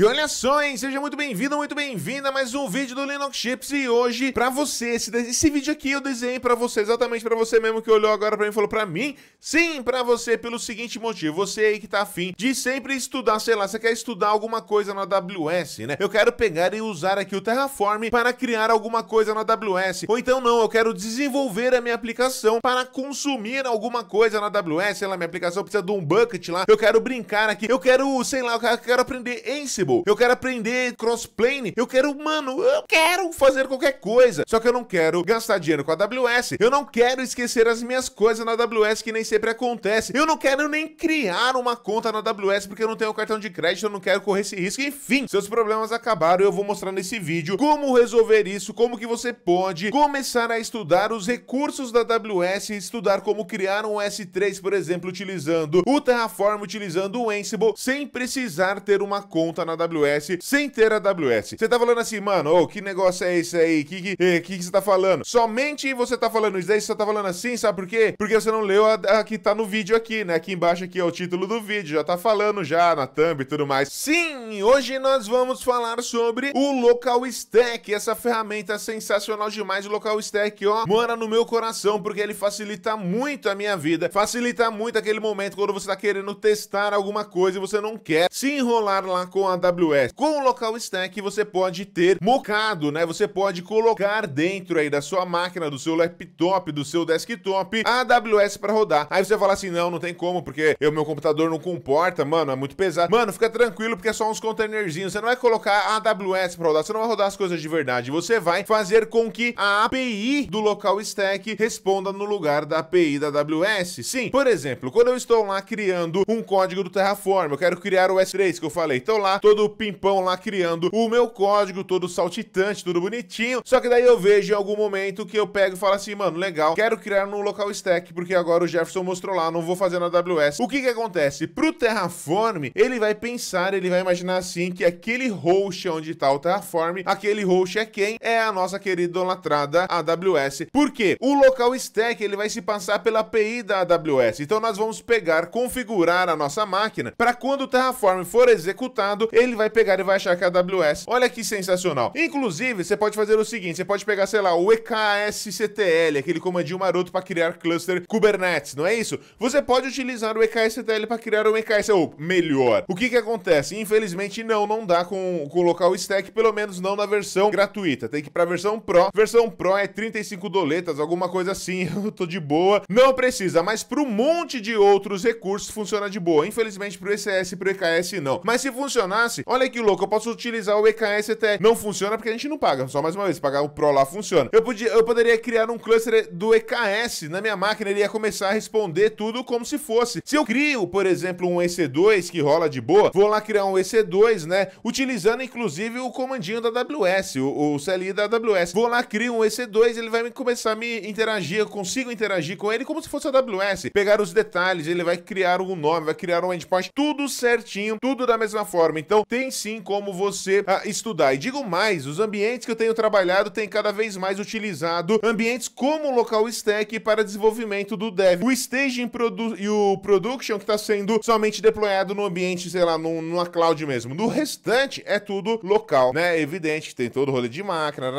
E olha só, hein? Seja muito bem-vindo, muito bem-vinda a mais um vídeo do Linux Chips e hoje, pra você, esse, esse vídeo aqui eu desenhei pra você, exatamente pra você mesmo que olhou agora pra mim e falou pra mim, sim, pra você, pelo seguinte motivo, você aí que tá afim de sempre estudar, sei lá, você quer estudar alguma coisa na AWS, né? Eu quero pegar e usar aqui o Terraform para criar alguma coisa na AWS, ou então não, eu quero desenvolver a minha aplicação para consumir alguma coisa na AWS, sei lá, minha aplicação precisa de um bucket lá, eu quero brincar aqui, eu quero, sei lá, eu quero aprender Ansible, eu quero aprender crossplane, eu quero, mano, eu quero fazer qualquer coisa. Só que eu não quero gastar dinheiro com a AWS, eu não quero esquecer as minhas coisas na AWS que nem sempre acontece. Eu não quero nem criar uma conta na AWS porque eu não tenho cartão de crédito, eu não quero correr esse risco. Enfim, seus problemas acabaram, e eu vou mostrar nesse vídeo como resolver isso, como que você pode começar a estudar os recursos da AWS, estudar como criar um S3, por exemplo, utilizando o Terraform, utilizando o Ansible, sem precisar ter uma conta na na AWS sem ter a AWS. Você tá falando assim, mano, ô, oh, que negócio é esse aí? Que que, eh, que que você tá falando? Somente você tá falando isso daí, você tá falando assim, sabe por quê? Porque você não leu a, a que tá no vídeo aqui, né? Aqui embaixo aqui é o título do vídeo, já tá falando já na thumb e tudo mais. Sim, hoje nós vamos falar sobre o Local Stack, essa ferramenta sensacional demais, o Local Stack, ó, mora no meu coração, porque ele facilita muito a minha vida, facilita muito aquele momento quando você tá querendo testar alguma coisa e você não quer se enrolar lá com a AWS. Com o local stack você pode ter mocado, né? Você pode colocar dentro aí da sua máquina, do seu laptop, do seu desktop, a AWS para rodar. Aí você fala assim: "Não, não tem como, porque o meu computador não comporta, mano, é muito pesado". Mano, fica tranquilo porque é só uns containerzinhos. Você não vai colocar a AWS para rodar, você não vai rodar as coisas de verdade. Você vai fazer com que a API do local stack responda no lugar da API da AWS. Sim, por exemplo, quando eu estou lá criando um código do Terraform, eu quero criar o S3 que eu falei. Então lá, todo todo pimpão lá criando o meu código, todo saltitante, tudo bonitinho. Só que daí eu vejo em algum momento que eu pego e falo assim, mano, legal, quero criar no local stack, porque agora o Jefferson mostrou lá, não vou fazer na AWS. O que que acontece? Pro Terraform, ele vai pensar, ele vai imaginar assim, que aquele host onde tá o Terraform, aquele host é quem? É a nossa querida idolatrada AWS. Por quê? O local stack, ele vai se passar pela API da AWS. Então nós vamos pegar, configurar a nossa máquina, para quando o Terraform for executado, ele ele vai pegar e vai achar que é AWS. Olha que sensacional. Inclusive, você pode fazer o seguinte, você pode pegar, sei lá, o EKSCTL, aquele comandinho maroto para criar cluster Kubernetes, não é isso? Você pode utilizar o EKSCTL para criar um EKS, ou melhor, o que que acontece? Infelizmente não, não dá com, com o local stack, pelo menos não na versão gratuita, tem que ir pra versão Pro. Versão Pro é 35 doletas, alguma coisa assim, eu tô de boa. Não precisa, mas para um monte de outros recursos funciona de boa. Infelizmente pro ECS e pro EKS não. Mas se funcionasse, Olha que louco, eu posso utilizar o EKS até não funciona porque a gente não paga. Só mais uma vez, pagar o Pro lá funciona. Eu, podia, eu poderia criar um cluster do EKS na minha máquina, ele ia começar a responder tudo como se fosse. Se eu crio, por exemplo, um EC2 que rola de boa, vou lá criar um EC2, né? Utilizando inclusive o comandinho da AWS, o, o CLI da AWS. Vou lá, crio um EC2, ele vai começar a me interagir, eu consigo interagir com ele como se fosse a AWS. Pegar os detalhes, ele vai criar um nome, vai criar um endpoint, tudo certinho, tudo da mesma forma. Então, tem sim como você ah, estudar. E digo mais, os ambientes que eu tenho trabalhado têm cada vez mais utilizado ambientes como o local stack para desenvolvimento do dev. O staging e o production que está sendo somente deployado no ambiente, sei lá, numa cloud mesmo. No restante, é tudo local, né? É evidente que tem todo o rolê de máquina,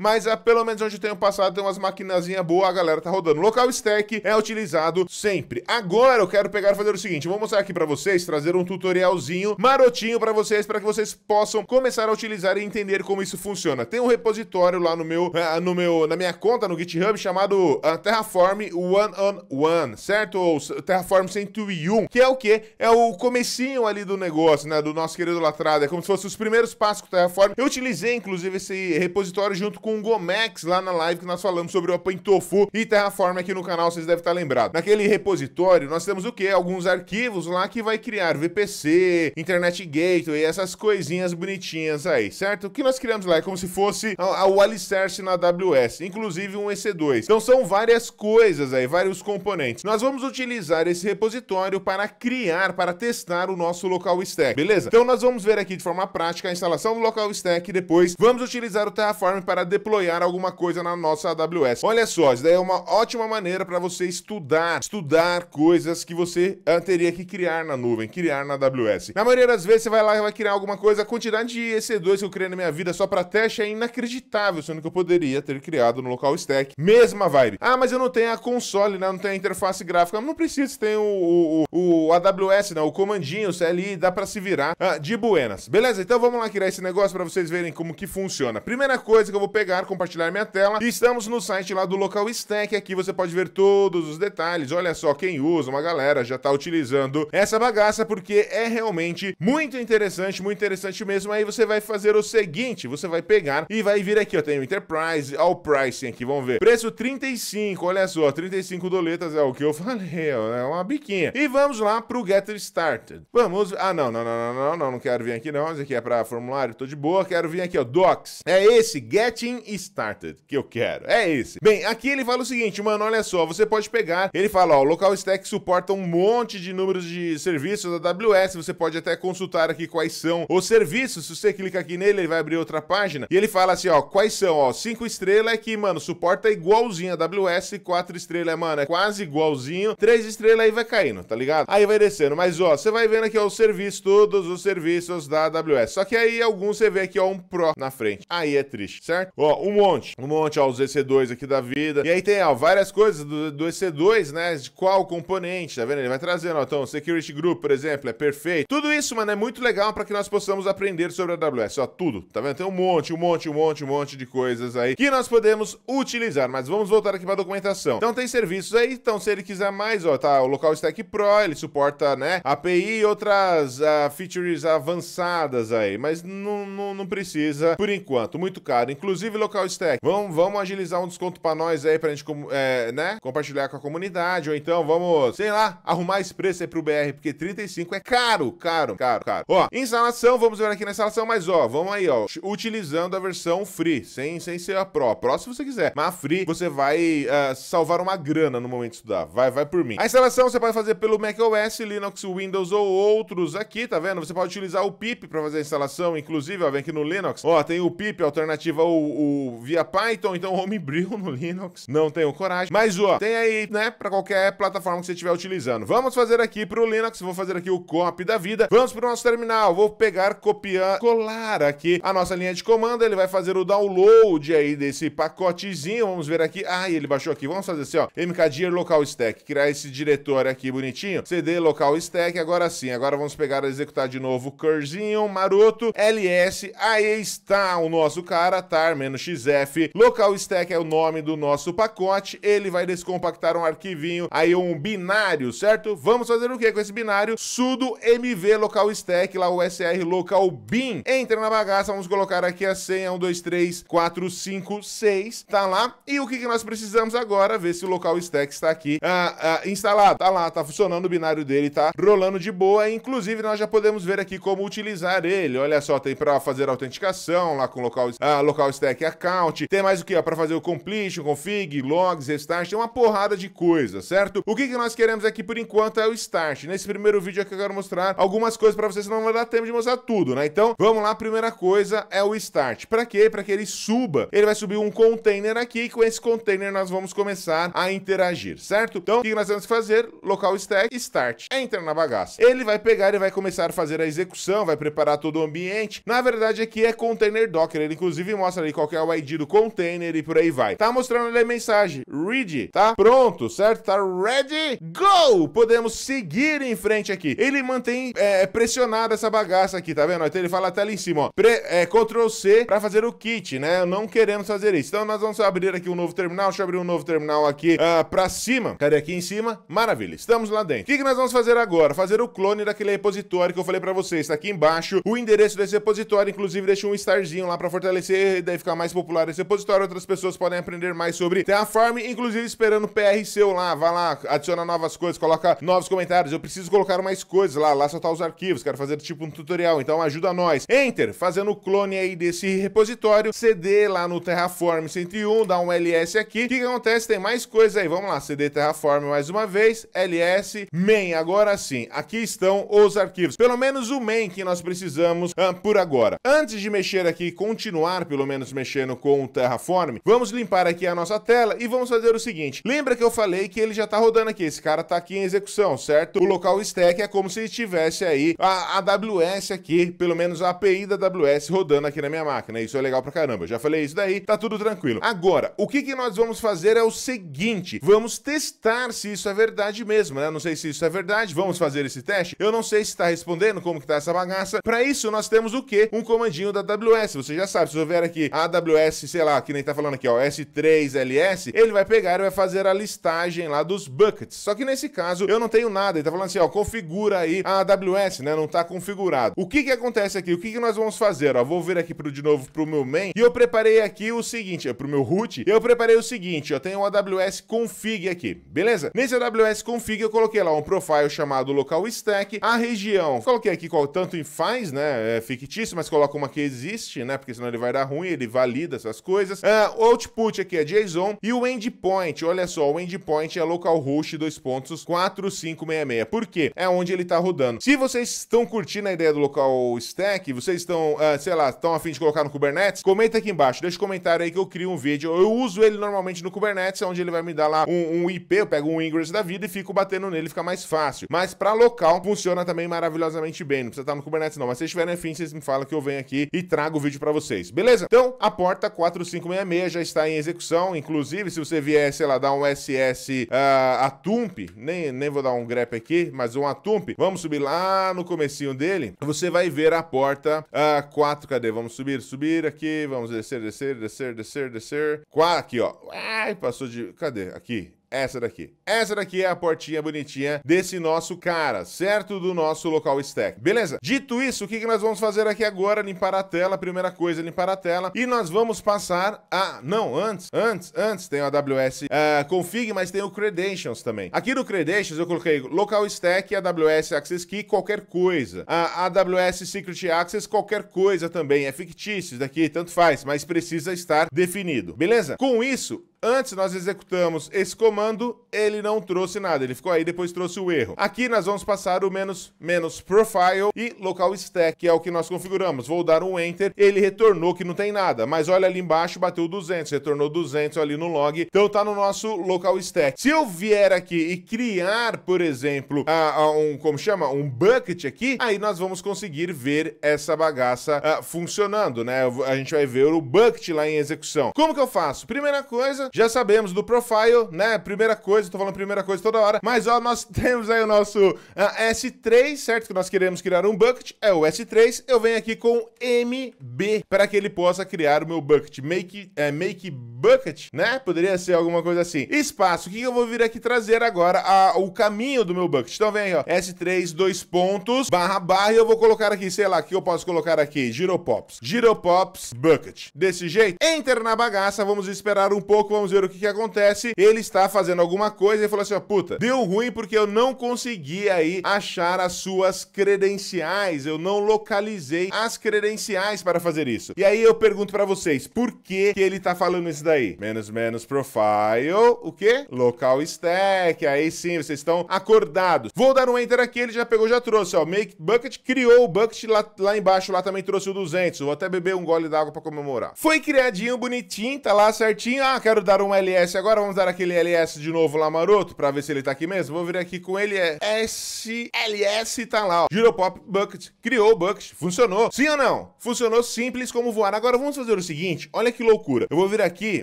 mas ah, pelo menos onde eu tenho passado tem umas maquinazinhas boas, a galera tá rodando. Local stack é utilizado sempre. Agora eu quero pegar e fazer o seguinte, vou mostrar aqui para vocês, trazer um tutorialzinho marotinho para vocês vocês para que vocês possam começar a utilizar e entender como isso funciona. Tem um repositório lá no meu, ah, no meu na minha conta no GitHub chamado ah, Terraform One on One, certo? Ou Terraform 101, que é o que é o comecinho ali do negócio, né, do nosso querido Latrada, é como se fossem os primeiros passos com o Terraform. Eu utilizei inclusive esse repositório junto com o Gomex lá na live que nós falamos sobre o Open Tofu e Terraform aqui no canal, vocês devem estar lembrados. Naquele repositório nós temos o que? Alguns arquivos lá que vai criar VPC, Internet Gate, e essas coisinhas bonitinhas aí, certo? O que nós criamos lá é como se fosse o alicerce na AWS, inclusive um EC2. Então são várias coisas aí, vários componentes. Nós vamos utilizar esse repositório para criar, para testar o nosso local stack, beleza? Então nós vamos ver aqui de forma prática a instalação do local stack e depois vamos utilizar o Terraform para deployar alguma coisa na nossa AWS. Olha só, isso daí é uma ótima maneira para você estudar, estudar coisas que você teria que criar na nuvem, criar na AWS. Na maioria das vezes você vai lá vai criar alguma coisa. A quantidade de EC2 que eu criei na minha vida só pra teste é inacreditável, sendo que eu poderia ter criado no local stack. Mesma vibe. Ah, mas eu não tenho a console, né? Não tenho a interface gráfica. Não precisa, tem o, o, o AWS, né? O comandinho, o CLI, dá pra se virar ah, de buenas. Beleza, então vamos lá criar esse negócio pra vocês verem como que funciona. Primeira coisa que eu vou pegar, compartilhar minha tela. Estamos no site lá do local stack. Aqui você pode ver todos os detalhes. Olha só quem usa, uma galera já tá utilizando essa bagaça porque é realmente muito interessante interessante, muito interessante mesmo. Aí você vai fazer o seguinte, você vai pegar e vai vir aqui, ó, tem o Enterprise, All pricing aqui, vamos ver. Preço 35, olha só, 35 doletas é o que eu falei, ó, é uma biquinha. E vamos lá pro Get Started. Vamos, ah, não, não, não, não, não, não, não quero vir aqui não, isso aqui é pra formulário, tô de boa, quero vir aqui, ó, Docs. É esse, Getting Started, que eu quero, é esse. Bem, aqui ele fala o seguinte, mano, olha só, você pode pegar, ele fala, ó, o local stack suporta um monte de números de serviços da AWS, você pode até consultar aqui quais são os serviços. Se você clica aqui nele, ele vai abrir outra página e ele fala assim, ó, quais são, ó, 5 estrelas é que, mano, suporta igualzinho a AWS, 4 estrelas é, mano, é quase igualzinho, 3 estrelas aí vai caindo, tá ligado? Aí vai descendo, mas ó, você vai vendo aqui, ó, os serviços, todos os serviços da AWS. Só que aí alguns você vê aqui, ó, um Pro na frente. Aí é triste, certo? Ó, um monte, um monte, ó, os EC2 aqui da vida. E aí tem, ó, várias coisas do, do EC2, né, de qual componente, tá vendo? Ele vai trazendo, ó, então, Security Group, por exemplo, é perfeito. Tudo isso, mano, é muito legal para que nós possamos aprender sobre a AWS. Ó, tudo, tá vendo? Tem um monte, um monte, um monte, um monte de coisas aí que nós podemos utilizar. Mas vamos voltar aqui para a documentação. Então tem serviços aí, então se ele quiser mais, ó, tá, o local Stack Pro, ele suporta, né, API e outras uh, features avançadas aí, mas não, precisa por enquanto, muito caro. Inclusive local Stack. Vamos, vamos agilizar um desconto para nós aí, pra gente, é, né, compartilhar com a comunidade, ou então vamos, sei lá, arrumar esse preço aí pro BR, porque 35 é caro, caro, caro, caro. Ó, Instalação, vamos ver aqui na instalação, mas ó, vamos aí, ó, utilizando a versão free, sem, sem ser a Pro. A Pro se você quiser, mas a free você vai uh, salvar uma grana no momento de estudar. Vai, vai por mim. A instalação você pode fazer pelo macOS, Linux, Windows ou outros aqui, tá vendo? Você pode utilizar o pip para fazer a instalação, inclusive, ó, vem aqui no Linux. Ó, tem o pip, alternativa o, o via Python, então Homebrew no Linux. Não tenho coragem, mas ó, tem aí, né, para qualquer plataforma que você estiver utilizando. Vamos fazer aqui pro Linux, vou fazer aqui o copy da vida. Vamos pro nosso terminal legal, ah, vou pegar, copiar, colar aqui a nossa linha de comando, ele vai fazer o download aí desse pacotezinho, vamos ver aqui, ah, ele baixou aqui, vamos fazer assim, ó, mkdir local stack, criar esse diretório aqui bonitinho, cd local stack, agora sim, agora vamos pegar, e executar de novo o curzinho, maroto, ls, aí está o nosso cara, tar-xf, local stack é o nome do nosso pacote, ele vai descompactar um arquivinho, aí um binário, certo? Vamos fazer o que com esse binário? sudo mv local stack, lá sr local BIM. Entra na bagaça, vamos colocar aqui a senha 123456. Tá lá. E o que, que nós precisamos agora? Ver se o local stack está aqui ah, ah, instalado. Tá lá, tá funcionando o binário dele, tá rolando de boa. Inclusive, nós já podemos ver aqui como utilizar ele. Olha só, tem para fazer autenticação lá com local, ah, local stack account. Tem mais o que? Para fazer o completion, config, logs, restart. Tem uma porrada de coisa, certo? O que, que nós queremos aqui por enquanto é o start. Nesse primeiro vídeo aqui eu quero mostrar algumas coisas para vocês, Não dá tempo de mostrar tudo, né? Então, vamos lá, primeira coisa é o start. Para quê? Para que ele suba. Ele vai subir um container aqui e com esse container nós vamos começar a interagir, certo? Então, o que nós temos que fazer? Local stack, start. Entra na bagaça. Ele vai pegar e vai começar a fazer a execução, vai preparar todo o ambiente. Na verdade, aqui é container Docker. Ele, inclusive, mostra ali qual é o ID do container e por aí vai. Tá mostrando ali a mensagem. Read, tá? Pronto, certo? Tá ready? Go! Podemos seguir em frente aqui. Ele mantém é, pressionada essa essa bagaça aqui, tá vendo? Então ele fala até ali em cima, ó. Pre é, Ctrl C pra fazer o kit, né? Não queremos fazer isso. Então nós vamos abrir aqui um novo terminal. Deixa eu abrir um novo terminal aqui uh, pra cima. Cadê aqui em cima? Maravilha, estamos lá dentro. O que, que nós vamos fazer agora? Fazer o clone daquele repositório que eu falei pra vocês. Tá aqui embaixo o endereço desse repositório. Inclusive deixa um starzinho lá pra fortalecer e daí ficar mais popular esse repositório. Outras pessoas podem aprender mais sobre Terraform. Inclusive esperando o PR seu lá. Vai lá, adiciona novas coisas, coloca novos comentários. Eu preciso colocar mais coisas lá. Lá só tá os arquivos. Quero fazer tipo tipo um tutorial, então ajuda nós. Enter, fazendo o clone aí desse repositório, cd lá no Terraform 101, dá um ls aqui. O que, que acontece? Tem mais coisa aí, vamos lá, cd Terraform mais uma vez, ls, main, agora sim. Aqui estão os arquivos, pelo menos o main que nós precisamos ah, por agora. Antes de mexer aqui, continuar pelo menos mexendo com o Terraform, vamos limpar aqui a nossa tela e vamos fazer o seguinte. Lembra que eu falei que ele já tá rodando aqui, esse cara tá aqui em execução, certo? O local stack é como se ele tivesse aí a, aws AWS aqui, pelo menos a API da AWS rodando aqui na minha máquina. Isso é legal pra caramba. já falei isso daí, tá tudo tranquilo. Agora, o que, que nós vamos fazer é o seguinte: vamos testar se isso é verdade mesmo, né? Não sei se isso é verdade, vamos fazer esse teste. Eu não sei se está respondendo, como que tá essa bagaça. Para isso, nós temos o quê? Um comandinho da AWS. Você já sabe, se houver aqui AWS, sei lá, que nem tá falando aqui, ó, S3LS, ele vai pegar e vai fazer a listagem lá dos buckets. Só que nesse caso, eu não tenho nada. Ele tá falando assim, ó, configura aí a AWS, né? Não tá configurando configurado. O que que acontece aqui? O que que nós vamos fazer? Ó, vou vir aqui pro, de novo pro meu main e eu preparei aqui o seguinte, é pro meu root, eu preparei o seguinte, eu tenho um AWS config aqui, beleza? Nesse AWS config eu coloquei lá um profile chamado local stack, a região, coloquei aqui qual tanto em faz, né, é fictício, mas coloca uma que existe, né, porque senão ele vai dar ruim, ele valida essas coisas. Uh, output aqui é JSON e o endpoint, olha só, o endpoint é localhost 2.4566, por quê? É onde ele tá rodando. Se vocês estão curtindo na ideia do local stack, vocês estão, ah, sei lá, estão afim de colocar no Kubernetes, comenta aqui embaixo, deixa um comentário aí que eu crio um vídeo. Eu uso ele normalmente no Kubernetes, onde ele vai me dar lá um, um IP, eu pego um ingress da vida e fico batendo nele, fica mais fácil. Mas para local funciona também maravilhosamente bem, não precisa estar tá no Kubernetes não, mas se vocês tiverem afim, vocês me falam que eu venho aqui e trago o vídeo para vocês, beleza? Então, a porta 4566 já está em execução, inclusive se você vier, sei lá, dar um SS uh, ah, Atump, nem, nem vou dar um grep aqui, mas um Atump, vamos subir lá no comecinho dele, dele, você vai ver a porta uh, ah, 4, cadê? Vamos subir, subir aqui, vamos descer, descer, descer, descer, descer. 4, aqui, ó. Ai, passou de... Cadê? Aqui essa daqui. Essa daqui é a portinha bonitinha desse nosso cara, certo? Do nosso local stack. Beleza? Dito isso, o que, que nós vamos fazer aqui agora? Limpar a tela. Primeira coisa, limpar a tela. E nós vamos passar a... Não, antes, antes, antes tem o AWS uh, eh, Config, mas tem o Credentials também. Aqui no Credentials eu coloquei local stack, AWS Access Key, qualquer coisa. A AWS Secret Access, qualquer coisa também. É fictício isso daqui, tanto faz, mas precisa estar definido. Beleza? Com isso, Antes nós executamos esse comando, ele não trouxe nada, ele ficou aí, depois trouxe o erro. Aqui nós vamos passar o menos, menos profile e local stack, que é o que nós configuramos. Vou dar um enter, ele retornou que não tem nada, mas olha ali embaixo, bateu 200, retornou 200 ali no log, então tá no nosso local stack. Se eu vier aqui e criar, por exemplo, a, a um, como chama? Um bucket aqui, aí nós vamos conseguir ver essa bagaça a, ah, funcionando, né? A gente vai ver o bucket lá em execução. Como que eu faço? Primeira coisa, já sabemos do profile, né? Primeira coisa, tô falando primeira coisa toda hora. Mas ó, nós temos aí o nosso uh, ah, S3, certo? Que nós queremos criar um bucket, é o S3. Eu venho aqui com MB para que ele possa criar o meu bucket. Make, é, make bucket, né? Poderia ser alguma coisa assim. Espaço, o que eu vou vir aqui trazer agora? A, ah, o caminho do meu bucket. Então vem aí, ó, S3, dois pontos, barra, barra, e eu vou colocar aqui, sei lá, que eu posso colocar aqui, giropops. Giropops bucket. Desse jeito, enter na bagaça, vamos esperar um pouco, vamos vamos ver o que, que acontece. Ele está fazendo alguma coisa e falou assim: ó, puta, deu ruim porque eu não consegui aí achar as suas credenciais, eu não localizei as credenciais para fazer isso. E aí eu pergunto para vocês, por que, que ele tá falando isso daí? Menos, menos profile, o que Local stack, aí sim, vocês estão acordados. Vou dar um enter aqui, ele já pegou, já trouxe, ó, make bucket, criou o bucket lá, lá embaixo, lá também trouxe o 200, vou até beber um gole d'água para comemorar. Foi criadinho, bonitinho, tá lá certinho, ah, quero dar um LS agora, vamos dar aquele LS de novo lá maroto, pra ver se ele tá aqui mesmo. Vou vir aqui com ele, é SLS, tá lá, ó. Giropop Bucket, criou o Bucket, funcionou. Sim ou não? Funcionou simples como voar. Agora vamos fazer o seguinte, olha que loucura. Eu vou vir aqui,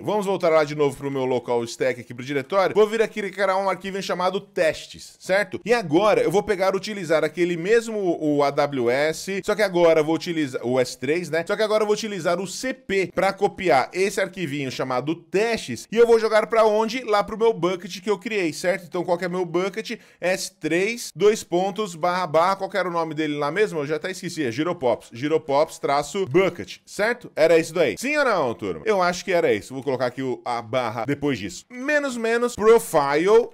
vamos voltar lá de novo pro meu local stack aqui pro diretório. Vou vir aqui criar um arquivo chamado testes, certo? E agora eu vou pegar, utilizar aquele mesmo o AWS, só que agora eu vou utilizar o S3, né? Só que agora eu vou utilizar o CP para copiar esse arquivinho chamado teste e eu vou jogar para onde? Lá pro meu bucket que eu criei, certo? Então qual que é meu bucket? S3, dois pontos, barra, barra, qual que era o nome dele lá mesmo? Eu já até esqueci, é Giropops. Giropops traço bucket, certo? Era isso daí. Sim ou não, turma? Eu acho que era isso. Vou colocar aqui o, a barra depois disso. Menos, menos, profile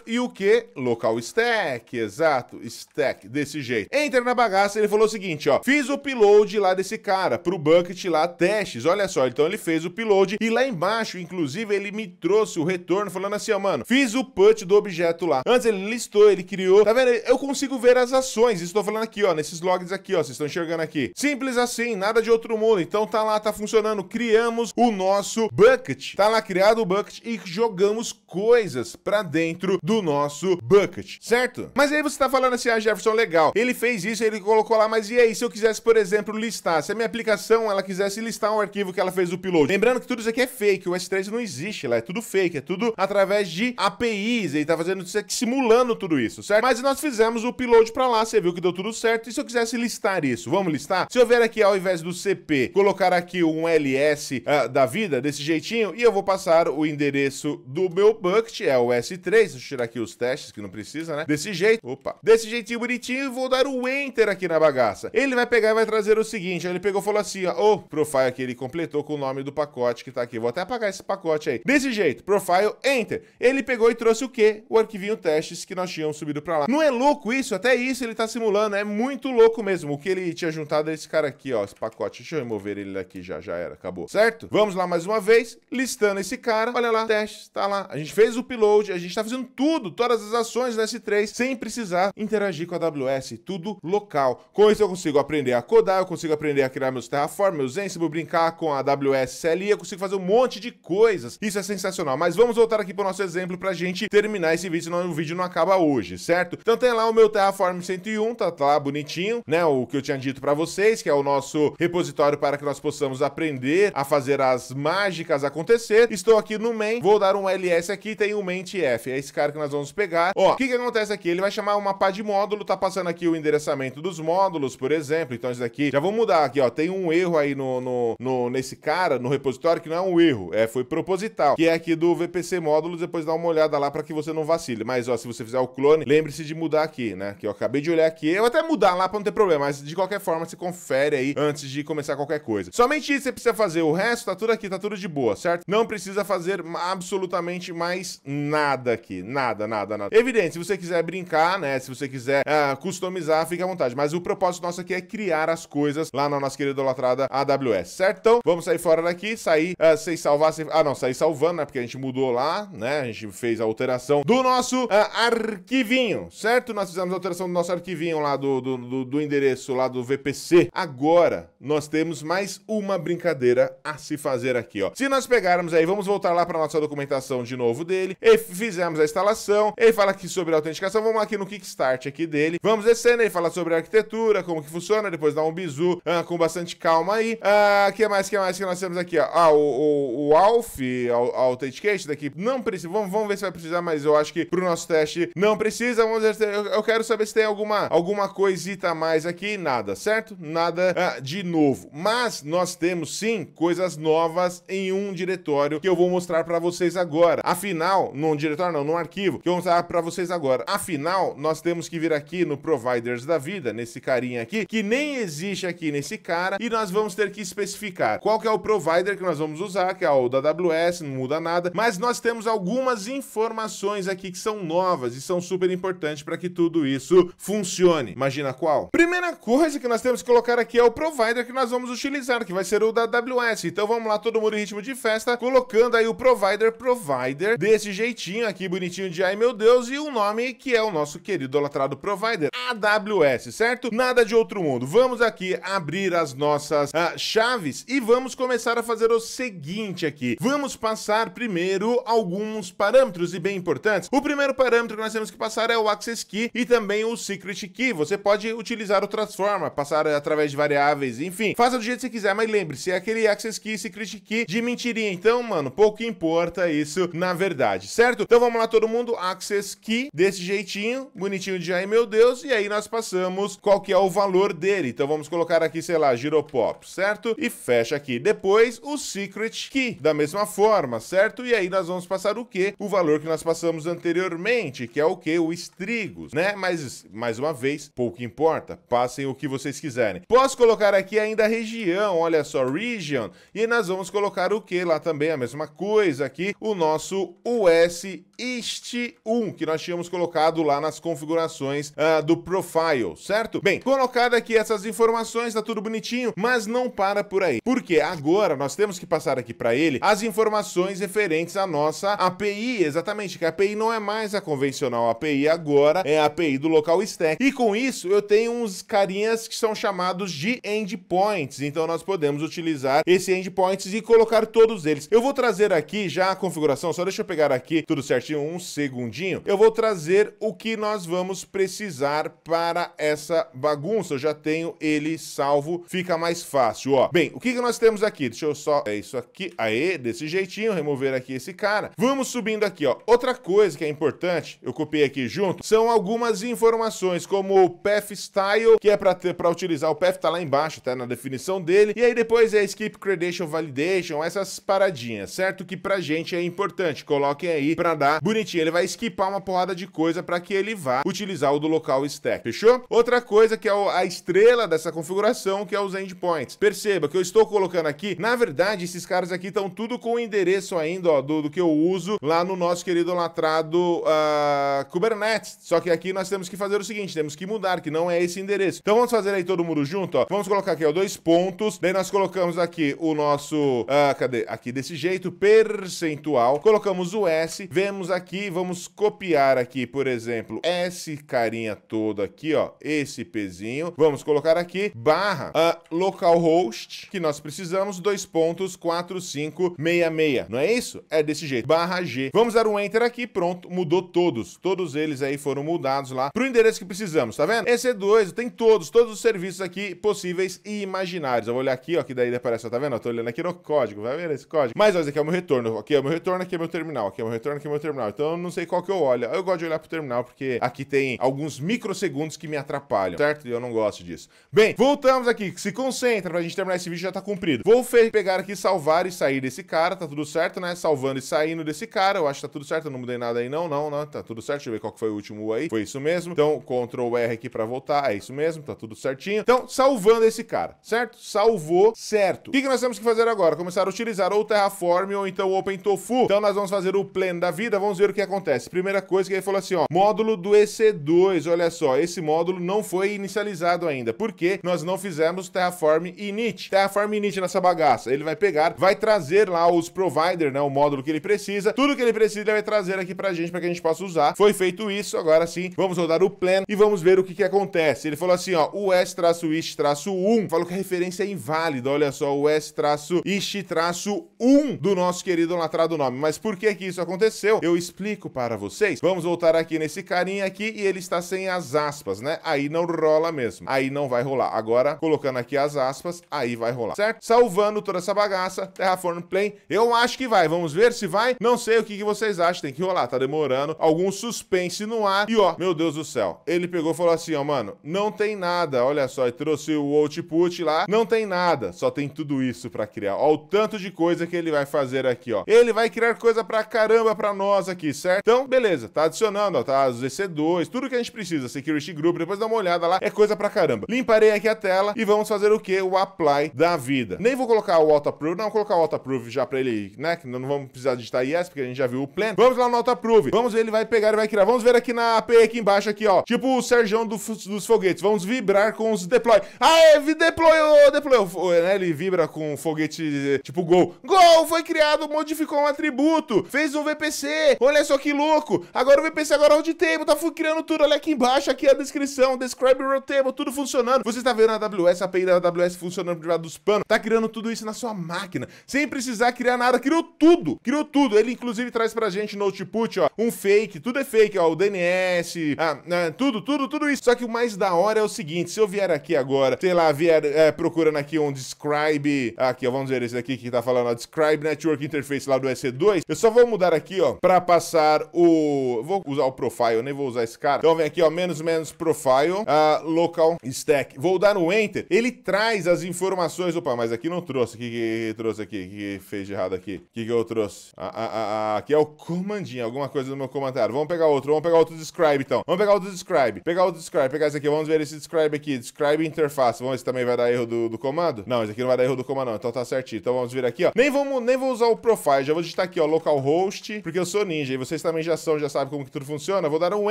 e o que? Local stack, exato, stack, desse jeito. Entra na bagaça, ele falou o seguinte, ó, fiz o upload lá desse cara, pro bucket lá, testes, olha só, então ele fez o upload e lá embaixo, inclusive, ele me trouxe o retorno falando assim, ó, mano, fiz o put do objeto lá. Antes ele listou, ele criou. Tá vendo? Eu consigo ver as ações. Estou falando aqui, ó, nesses logs aqui, ó, vocês estão enxergando aqui. Simples assim, nada de outro mundo. Então tá lá, tá funcionando. Criamos o nosso bucket. Tá lá criado o bucket e jogamos coisas para dentro do nosso bucket, certo? Mas aí você tá falando assim, ah, Jefferson, legal. Ele fez isso, ele colocou lá, mas e aí se eu quisesse, por exemplo, listar, se a minha aplicação ela quisesse listar um arquivo que ela fez o upload? Lembrando que tudo isso aqui é fake, o S3 não existe lá é tudo fake, é tudo através de APIs, ele tá fazendo isso aqui, simulando tudo isso, certo? Mas nós fizemos o upload pra lá, você viu que deu tudo certo, e se eu quisesse listar isso, vamos listar? Se eu vier aqui ao invés do CP, colocar aqui um LS uh, ah, da vida, desse jeitinho, e eu vou passar o endereço do meu bucket, é o S3, deixa eu tirar aqui os testes, que não precisa, né? Desse jeito, opa, desse jeitinho bonitinho, e vou dar o enter aqui na bagaça. Ele vai pegar e vai trazer o seguinte, ele pegou e falou assim, ó, o profile que ele completou com o nome do pacote que tá aqui, vou até apagar esse pacote aí. Desse Desse jeito, profile, enter. Ele pegou e trouxe o quê? O arquivinho testes que nós tínhamos subido para lá. Não é louco isso? Até isso ele tá simulando, é muito louco mesmo. O que ele tinha juntado é esse cara aqui, ó, esse pacote. Deixa eu remover ele daqui já, já era, acabou. Certo? Vamos lá mais uma vez, listando esse cara. Olha lá, testes, tá lá. A gente fez o upload, a gente tá fazendo tudo, todas as ações no S3, sem precisar interagir com a AWS, tudo local. Com isso eu consigo aprender a codar, eu consigo aprender a criar meus Terraform, meus Ansible, brincar com a AWS CLI, eu consigo fazer um monte de coisas. Isso é sensacional sensacional. Mas vamos voltar aqui para o nosso exemplo para a gente terminar esse vídeo, senão o vídeo não acaba hoje, certo? Então tem lá o meu Terraform 101, tá, tá lá bonitinho, né? O que eu tinha dito para vocês, que é o nosso repositório para que nós possamos aprender a fazer as mágicas acontecer. Estou aqui no main, vou dar um ls aqui, tem o um main tf, é esse cara que nós vamos pegar. Ó, o que que acontece aqui? Ele vai chamar uma pá de módulo, tá passando aqui o endereçamento dos módulos, por exemplo. Então isso daqui, já vou mudar aqui, ó, tem um erro aí no, no, no nesse cara, no repositório, que não é um erro, é foi proposital, que é aqui do VPC Módulos, depois dá uma olhada lá para que você não vacile. Mas, ó, se você fizer o clone, lembre-se de mudar aqui, né? Que eu acabei de olhar aqui. Eu vou até mudar lá para não ter problema, mas de qualquer forma, você confere aí antes de começar qualquer coisa. Somente isso você precisa fazer. O resto tá tudo aqui, tá tudo de boa, certo? Não precisa fazer absolutamente mais nada aqui. Nada, nada, nada. Evidente, se você quiser brincar, né? Se você quiser uh, customizar, fica à vontade. Mas o propósito nosso aqui é criar as coisas lá na nossa querida idolatrada AWS, certo? Então, vamos sair fora daqui, sair uh, ah, sem salvar, sem... Ah, não, sair salvando, né? Porque a gente mudou lá, né? A gente fez a alteração do nosso uh, arquivinho, certo? Nós fizemos a alteração do nosso arquivinho lá do, do, do, do endereço lá do VPC. Agora, nós temos mais uma brincadeira a se fazer aqui, ó. Se nós pegarmos aí, vamos voltar lá para nossa documentação de novo dele, e fizemos a instalação, ele fala aqui sobre a autenticação, vamos aqui no Kickstart aqui dele, vamos descendo, aí, fala sobre a arquitetura, como que funciona, depois dá um bisu ah, com bastante calma aí. O ah, que mais, que mais que nós temos aqui, ó? Ah, o, o, o Alf, o, alta etiqueta. Esse daqui não precisa. Vamos, vamos ver se vai precisar, mas eu acho que pro nosso teste não precisa. Vamos ver se tem, eu, eu, quero saber se tem alguma, alguma coisita a mais aqui. Nada, certo? Nada ah, de novo. Mas nós temos sim coisas novas em um diretório que eu vou mostrar para vocês agora. Afinal, num diretório não, num arquivo, que eu vou mostrar para vocês agora. Afinal, nós temos que vir aqui no Providers da Vida, nesse carinha aqui, que nem existe aqui nesse cara, e nós vamos ter que especificar qual que é o provider que nós vamos usar, que é o da AWS, muda nada, mas nós temos algumas informações aqui que são novas e são super importantes para que tudo isso funcione. Imagina qual? Primeira coisa que nós temos que colocar aqui é o provider que nós vamos utilizar, que vai ser o da AWS. Então vamos lá, todo mundo em ritmo de festa, colocando aí o provider, provider, desse jeitinho aqui, bonitinho de ai meu Deus, e o nome que é o nosso querido idolatrado provider, AWS, certo? Nada de outro mundo. Vamos aqui abrir as nossas ah, chaves e vamos começar a fazer o seguinte aqui. Vamos passar passar primeiro alguns parâmetros e bem importantes. O primeiro parâmetro que nós temos que passar é o Access Key e também o Secret Key. Você pode utilizar o Transforma, passar através de variáveis, enfim. Faça do jeito que você quiser, mas lembre-se, é aquele Access Key e Secret Key de mentirinha. Então, mano, pouco importa isso na verdade, certo? Então vamos lá todo mundo, Access Key, desse jeitinho, bonitinho de ai meu Deus, e aí nós passamos qual que é o valor dele. Então vamos colocar aqui, sei lá, Giropop, certo? E fecha aqui. Depois o Secret Key, da mesma forma, certo? E aí nós vamos passar o que O valor que nós passamos anteriormente, que é o que O estrigos, né? Mas, mais uma vez, pouco importa. Passem o que vocês quiserem. Posso colocar aqui ainda a região, olha só, region. E nós vamos colocar o que Lá também a mesma coisa aqui, o nosso US East 1, que nós tínhamos colocado lá nas configurações uh, do profile, certo? Bem, colocado aqui essas informações, tá tudo bonitinho, mas não para por aí. Porque agora nós temos que passar aqui para ele as informações referentes à nossa API, exatamente, que a API não é mais a convencional, a API agora é a API do local stack. E com isso, eu tenho uns carinhas que são chamados de endpoints, então nós podemos utilizar esse endpoints e colocar todos eles. Eu vou trazer aqui já a configuração, só deixa eu pegar aqui tudo certinho, um segundinho. Eu vou trazer o que nós vamos precisar para essa bagunça. Eu já tenho ele salvo, fica mais fácil, ó. Bem, o que, que nós temos aqui? Deixa eu só... É isso aqui, aê, desse jeitinho, remover aqui esse cara. Vamos subindo aqui, ó. Outra coisa que é importante, eu copiei aqui junto, são algumas informações, como o path style, que é para utilizar o path, tá lá embaixo, tá na definição dele. E aí depois é skip credential validation, essas paradinhas, certo? Que pra gente é importante. Coloquem aí pra dar bonitinho. Ele vai skipar uma porrada de coisa para que ele vá utilizar o do local stack, fechou? Outra coisa que é a estrela dessa configuração, que é os endpoints. Perceba que eu estou colocando aqui, na verdade, esses caras aqui estão tudo com endereço ainda ó, do, do que eu uso lá no nosso querido latrado uh, Kubernetes. Só que aqui nós temos que fazer o seguinte, temos que mudar, que não é esse endereço. Então vamos fazer aí todo mundo junto, ó. Vamos colocar aqui, ó, dois pontos. Daí nós colocamos aqui o nosso, uh, cadê? Aqui desse jeito, percentual. Colocamos o S, vemos aqui, vamos copiar aqui, por exemplo, esse carinha todo aqui, ó, esse pezinho. Vamos colocar aqui, barra, uh, localhost, que nós precisamos, dois pontos, 4566, não é é isso? É desse jeito. Barra G. Vamos dar um Enter aqui, pronto. Mudou todos. Todos eles aí foram mudados lá pro endereço que precisamos, tá vendo? EC2, tem todos, todos os serviços aqui possíveis e imaginários. Eu vou olhar aqui, ó, que daí aparece, tá vendo? Eu tô olhando aqui no código, vai ver esse código. Mas, ó, esse aqui é o meu retorno. Aqui é o meu retorno, aqui é meu terminal. Aqui é o meu retorno, aqui é meu terminal. Então eu não sei qual que eu olho. Eu gosto de olhar pro terminal porque aqui tem alguns microsegundos que me atrapalham, certo? E eu não gosto disso. Bem, voltamos aqui. Se concentra pra gente terminar esse vídeo, já tá cumprido. Vou pegar aqui, salvar e sair desse cara, tá tudo certo? certo, né? Salvando e saindo desse cara. Eu acho que tá tudo certo. Eu não mudei nada aí, não. Não, não. Tá tudo certo. Deixa eu ver qual que foi o último aí. Foi isso mesmo. Então, Ctrl R aqui pra voltar. É isso mesmo. Tá tudo certinho. Então, salvando esse cara, certo? Salvou, certo. O que, que nós temos que fazer agora? Começar a utilizar ou Terraform ou então Open OpenTofu. Então, nós vamos fazer o pleno da vida. Vamos ver o que acontece. Primeira coisa que ele falou assim, ó. Módulo do EC2. Olha só. Esse módulo não foi inicializado ainda. Porque nós não fizemos Terraform init. Terraform init nessa bagaça. Ele vai pegar, vai trazer lá os providers Finder, né? O módulo que ele precisa. Tudo que ele precisa ele vai trazer aqui pra gente, pra que a gente possa usar. Foi feito isso, agora sim, vamos rodar o plan e vamos ver o que que acontece. Ele falou assim, ó, US-ist-1. Falou que a referência é inválida, olha só, US-ist-1 do nosso querido latrado nome. Mas por que que isso aconteceu? Eu explico para vocês. Vamos voltar aqui nesse carinha aqui e ele está sem as aspas, né? Aí não rola mesmo. Aí não vai rolar. Agora, colocando aqui as aspas, aí vai rolar, certo? Salvando toda essa bagaça, Terraform Plane, eu acho que vai. Vamos ver se vai. Não sei o que, que vocês acham. Tem que rolar. Tá demorando. Algum suspense no ar. E ó, meu Deus do céu. Ele pegou e falou assim, ó, mano, não tem nada. Olha só, e trouxe o output lá. Não tem nada. Só tem tudo isso pra criar. Ó, o tanto de coisa que ele vai fazer aqui, ó. Ele vai criar coisa pra caramba pra nós aqui, certo? Então, beleza. Tá adicionando, ó. Tá ec 2 tudo que a gente precisa. Security Group. Depois dá uma olhada lá. É coisa pra caramba. Limparei aqui a tela e vamos fazer o que? O apply da vida. Nem vou colocar o autoapprove. Não, vou colocar o autoapprove já pra ele, né? não vamos precisar digitar yes, porque a gente já viu o plan. Vamos lá no autoapprove. Vamos ver, ele vai pegar e vai criar. Vamos ver aqui na API aqui embaixo, aqui, ó. Tipo o Serjão do, dos foguetes. Vamos vibrar com os deploy. Ah, deployou, deployou. É, né? Ele vibra com foguete é, tipo gol. Gol foi criado, modificou um atributo, fez um VPC. Olha só que louco. Agora o VPC agora é o de table, tá criando tudo. Olha aqui embaixo, aqui a descrição, describe row table, tudo funcionando. Você está vendo a AWS, a API da AWS funcionando privado dos panos. Tá criando tudo isso na sua máquina, sem precisar criar nada. Criou tudo, criou tudo. Ele, inclusive, traz pra gente no Output, ó, um fake, tudo é fake, ó, o DNS, ah, ah, tudo, tudo, tudo isso. Só que o mais da hora é o seguinte, se eu vier aqui agora, sei lá, vier é, procurando aqui um Describe, aqui, ó, vamos ver esse daqui que tá falando, ó, Describe Network Interface lá do EC2, eu só vou mudar aqui, ó, pra passar o... Vou usar o Profile, nem vou usar esse cara. Então vem aqui, ó, menos, menos Profile, uh, Local Stack. Vou dar no Enter, ele traz as informações... Opa, mas aqui não trouxe, o que, que, que trouxe aqui, que fez de errado aqui? que, que eu trouxe? Ah, ah, ah, aqui é o comandinho, alguma coisa no meu comentário. Vamos pegar outro, vamos pegar outro describe então. Vamos pegar outro describe. Pegar outro describe, pegar esse aqui, vamos ver esse describe aqui. Describe interface. Vamos ver se também vai dar erro do, do comando. Não, esse aqui não vai dar erro do comando, não. Então tá certinho. Então vamos vir aqui, ó. Nem, vamos, nem vou usar o profile, já vou digitar aqui, ó, localhost, porque eu sou ninja e vocês também já são, já sabem como que tudo funciona. Vou dar um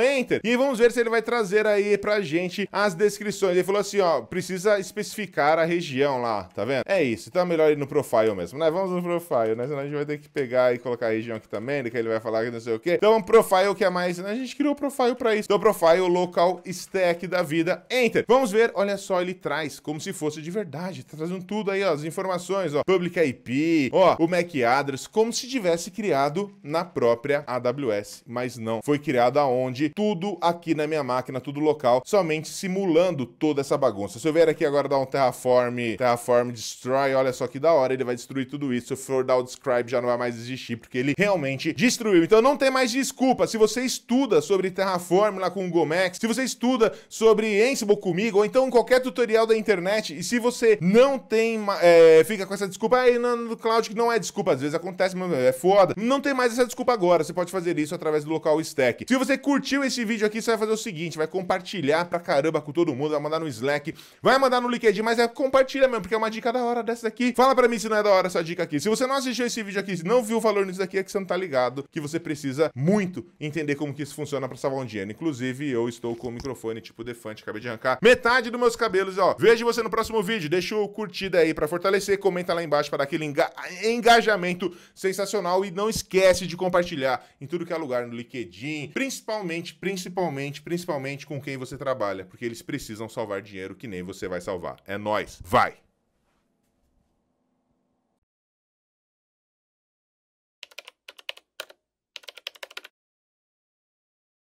enter e vamos ver se ele vai trazer aí pra gente as descrições. Ele falou assim, ó, precisa especificar a região lá, tá vendo? É isso, então é melhor ir no profile mesmo, né? Vamos no profile, né? Senão a gente vai ter que pegar e colocar a região aqui também, que ele vai falar que não sei o quê. Então, profile é profile que é mais, né? A gente criou o profile para isso. Então, profile local stack da vida, enter. Vamos ver, olha só, ele traz como se fosse de verdade. Tá trazendo tudo aí, ó, as informações, ó, public IP, ó, o MAC address, como se tivesse criado na própria AWS, mas não. Foi criado aonde? Tudo aqui na minha máquina, tudo local, somente simulando toda essa bagunça. Se eu vier aqui agora dar um Terraform, Terraform Destroy, olha só que da hora, ele vai destruir tudo isso. Se eu for dar o Describe já não vai mais existir, porque ele realmente destruiu. Então não tem mais desculpa. Se você estuda sobre Terraform lá com o Gomex, se você estuda sobre Ansible comigo, ou então qualquer tutorial da internet, e se você não tem, é, fica com essa desculpa, aí no cloud que não é desculpa, às vezes acontece, mas é foda. Não tem mais essa desculpa agora, você pode fazer isso através do local stack. Se você curtiu esse vídeo aqui, você vai fazer o seguinte, vai compartilhar pra caramba com todo mundo, vai mandar no Slack, vai mandar no LinkedIn, mas é compartilha mesmo, porque é uma dica da hora dessa aqui. Fala pra mim se não é da hora essa dica aqui. Se você não assistiu esse vídeo que não viu o valor nisso daqui, é que você não tá ligado, que você precisa muito entender como que isso funciona para salvar um dinheiro. Inclusive, eu estou com o microfone tipo Defante, acabei de arrancar metade dos meus cabelos, ó. Vejo você no próximo vídeo, deixa o curtida aí para fortalecer, comenta lá embaixo para dar aquele enga engajamento sensacional e não esquece de compartilhar em tudo que é lugar no LinkedIn, principalmente, principalmente, principalmente com quem você trabalha, porque eles precisam salvar dinheiro que nem você vai salvar. É nós, vai.